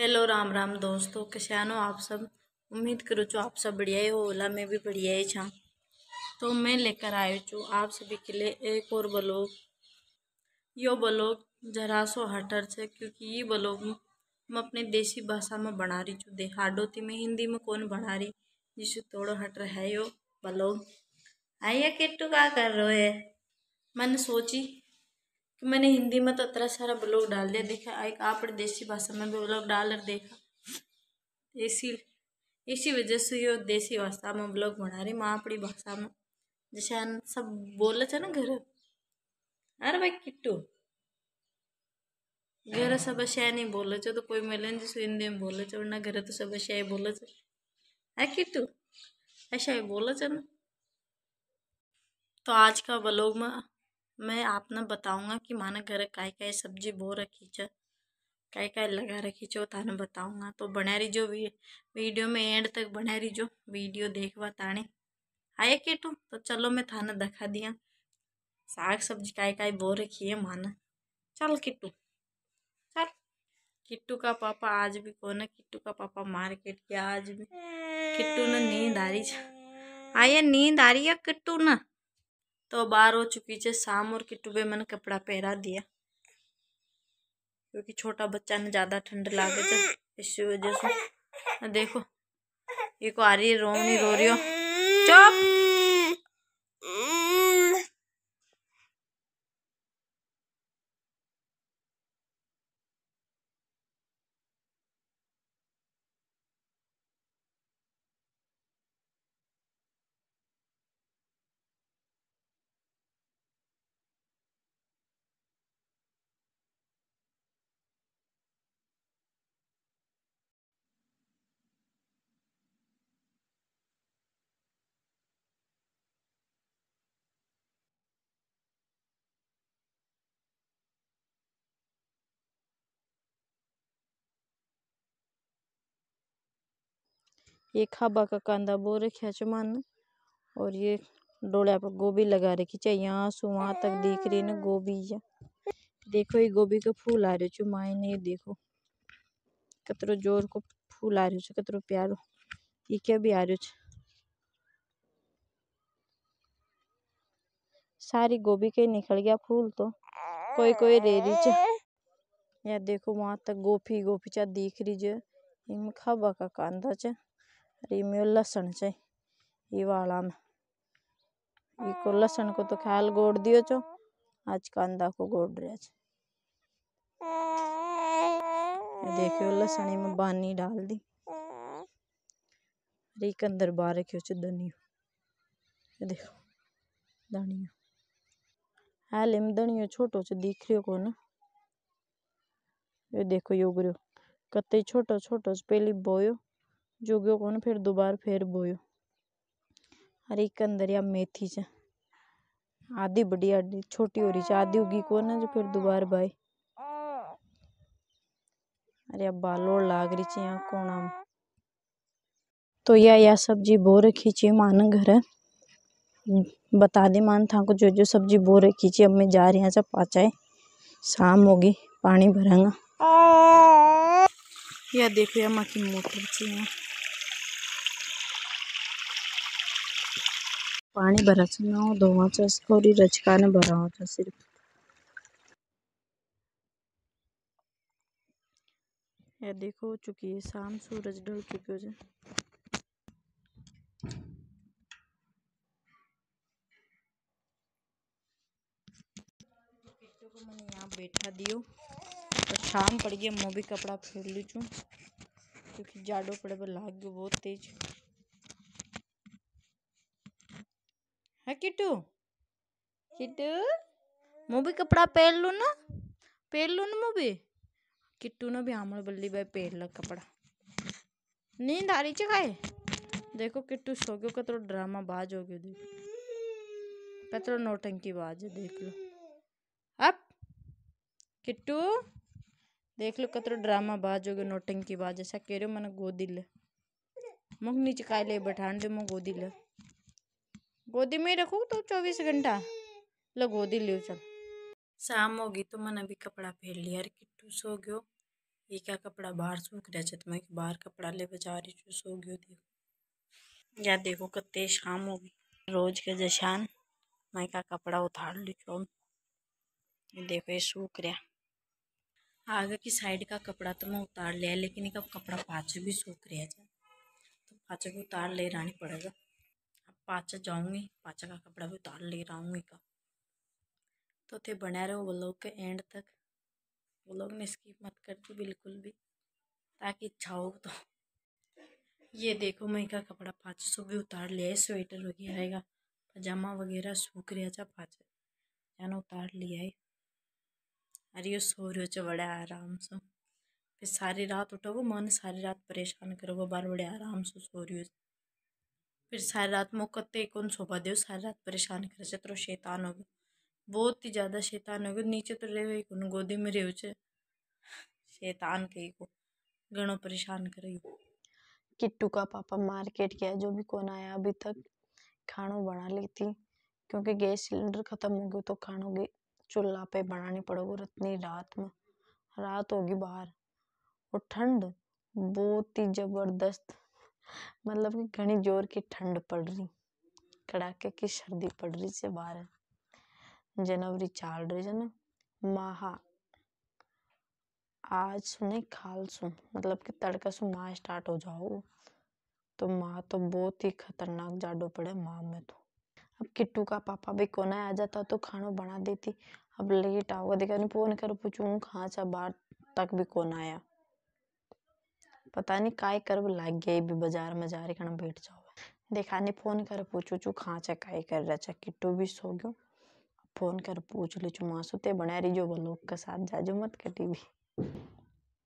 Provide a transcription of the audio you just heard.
hello Ram Ram दोस्तों कैसे आप सब उम्मीद करो चो आप सब बढ़िया ही हो ओला में भी बढ़िया ही छा तो मैं लेकर आयो चु आप सभी के लिए एक और ब्लॉग यो ब्लॉग जरा सो हटर से क्योंकि ये ब्लॉग मैं अपने देसी भाषा में बना रही चू थी में हिंदी में कौन बना रही जिसे थोड़ा हटर है यो ब्लॉग आइए किट्टू का कर रहे है मैंने सोची कि मैंने हिंदी में तो इतना सारा ब्लॉग डाल दिया देखा एक आप देसी भाषा में भी ब्लॉग डाल और देखा इसी इसी वजह से यो देसी भाषा में ब्लॉग बना रही माँ अपनी भाषा में जैसे सब बोले थे ना घर अरे भाई किट्टू घर सब शह नहीं बोले चो तो कोई मिले जैसे हिंदी में बोले चो वरना घर तो सब शह बोले चो है किट्टू ऐसा ही बोले छो ना तो आज का ब्लॉग में मैं आपने बताऊंगा कि माने घर काय काय सब्जी बो रखी छ काय काय लगा रखी छो ताने बताऊंगा तो बना रही जो वीडियो में एंड तक बना रही जो वीडियो देखवा ताने आए केटू तो चलो मैं थाने दिखा दिया साग सब्जी काय काय बो रखी है माना चल किट्टू चल किट्टू का पापा आज भी कौन है किट्टू का पापा मार्केट गया आज भी किट्टू ने नींद आ रही आया नींद आ रही है किट्टू ना तो बार हो चुकी है शाम और किट्टू पे मैंने कपड़ा पहरा दिया क्योंकि छोटा बच्चा ने ज़्यादा ठंड लागे था इसी वजह से देखो ये को आ रही है रो नहीं रो रही हो चुप ये खाबा का कंधा बो रखा छ और ये डोलिया पर गोभी लगा रखी चाहे यहाँ सु वहां तक दिख रही ना गोभी देखो ये गोभी का फूल आ रहे छ मायने ये देखो कतरो जोर को फूल आ रहे कतरो प्यारो ये क्या भी आ रहे सारी गोभी के निकल गया फूल तो कोई कोई रे रही या देखो वहां तक गोभी गोभी चा दिख रही खाबा का कांदा चा रिम्यो लसन चाहिँ ई वाला में ईको लसन को तो ख्याल गोड़ दियो चो आज कांदा को गोड़ रहा छे देखियो लहसुन में बानी डाल दी रीक अंदर बाहर रखियो छे धनियो देखो धनियो हाल में धनियो छोटो छे दिख रियो को ना ये देखो यो उगरियो कतई छोटो छोटो पहली बोयो जो जोगियो कोन फिर दोबारा फिर बोयो और एक अंदर या मेथी च आधी बड़ी आधी छोटी हो रही छ आधी उगी को ना जो फिर दोबारा बाय अरे अब बालो लाग रही थी यहाँ कोना में तो या या सब्जी बो रखी थी मान घर है बता दे मान था को जो जो सब्जी बो रखी थी अब मैं जा रही हूँ पाचा है शाम होगी पानी भरेंगा या देखो या माँ की मोटर थी यहाँ पानी भराचो ना रचका ने कोरीर सिर्फ ये देखो हो चुकी है शाम सूरज ढल चुक्यो है को मैंने यहाँ बैठा दियो तो शाम पड़ गई मैं भी कपड़ा फेर लीजू क्योंकि जाडो पड़े पर लाग गए बहुत तेज है किटू किटू मुँह कपड़ा पहन लू ना पहन लू ना मुँह भी किट्टू ने भी हमने बल्ली भाई पहन लो कपड़ा नींद आ रही चाहिए देखो किट्टू सो गयो कतरो ड्रामा बाज हो गयो देखो कतरो नोटंकी बाज है देख लो अब किट्टू देख लो कतरो ड्रामा बाज हो गयो नोटंकी बाज ऐसा कह रहे हो मैंने गोदी ले मुख नीचे काय ले बैठान दे मुँह गोदी ले गोदी में रखो तो चौबीस घंटा लो गोदी लियो चल शाम होगी तो मैंने अभी कपड़ा फेर लिया अरे किट्टू सो गयो ये क्या कपड़ा बाहर सूख रहा है तो मैं बाहर कपड़ा ले बजा रही हूँ सो गयो देखो या देखो कत्ते शाम होगी रोज के जशान मैं क्या कपड़ा उतार ली ये देखो ये सूख रहा आगे की साइड का कपड़ा तो मैं उतार लिया लेकिन इसका कपड़ा पाँचों भी सूख रहा है तो पाँचों भी उतार ले रानी पड़ेगा पाचा जाऊँगी पाचा का कपड़ा भी उतार ले रहा हूँ का तो थे बना रहो लोग के एंड तक वो लोग ने स्किप मत दी बिल्कुल भी ताकि अच्छा हो तो ये देखो मैं का कपड़ा पाचे सौ भी उतार लिया है स्वेटर वगैरह का पजामा वगैरह सूख रहा था अच्छा पाँच जाना उतार लिया है अरे सो रहे हो अच्छा बड़े आराम से फिर सारी रात उठोगे मन सारी रात परेशान करोगे बार बड़े आराम से सो रही हो फिर सारी रात एक उन सोभा दे सारी रात परेशान कर से शैतान हो गए बहुत ही ज़्यादा शैतान हो गए नीचे तो रहे एक उन गोदी में रहो शैतान कही को घणो परेशान करे किट्टू का पापा मार्केट गया जो भी कौन आया अभी तक खाना बना ली थी क्योंकि गैस सिलेंडर ख़त्म हो गया तो खाना चूल्हा पे बनानी पड़ोगे इतनी रात में रात होगी बाहर और ठंड बहुत ही ज़बरदस्त मतलब कि घनी जोर की ठंड पड़ रही कड़ाके की सर्दी पड़ रही से बाहर जनवरी चाल रही जन माहा आज सुने खाल सु मतलब कि तड़का सु माह स्टार्ट हो जाओ तो माँ तो बहुत ही खतरनाक जाडो पड़े माँ में तो अब किट्टू का पापा भी कोना आ जाता तो खाना बना देती अब लेट आओगे देखा नहीं फोन कर पूछू कहाँ चा बाहर तक भी कोना आया पता नहीं काय करब लाग गया ई भी बाजार में जा रही कण बैठ जाओ देखा नहीं फोन कर पूछू चू खा खाचे काय कर रहा छे किट्टू भी सो गयो फोन कर पूछ ले चू मासू ते बना रही जो ब्लॉग के साथ जाजो मत कटी भी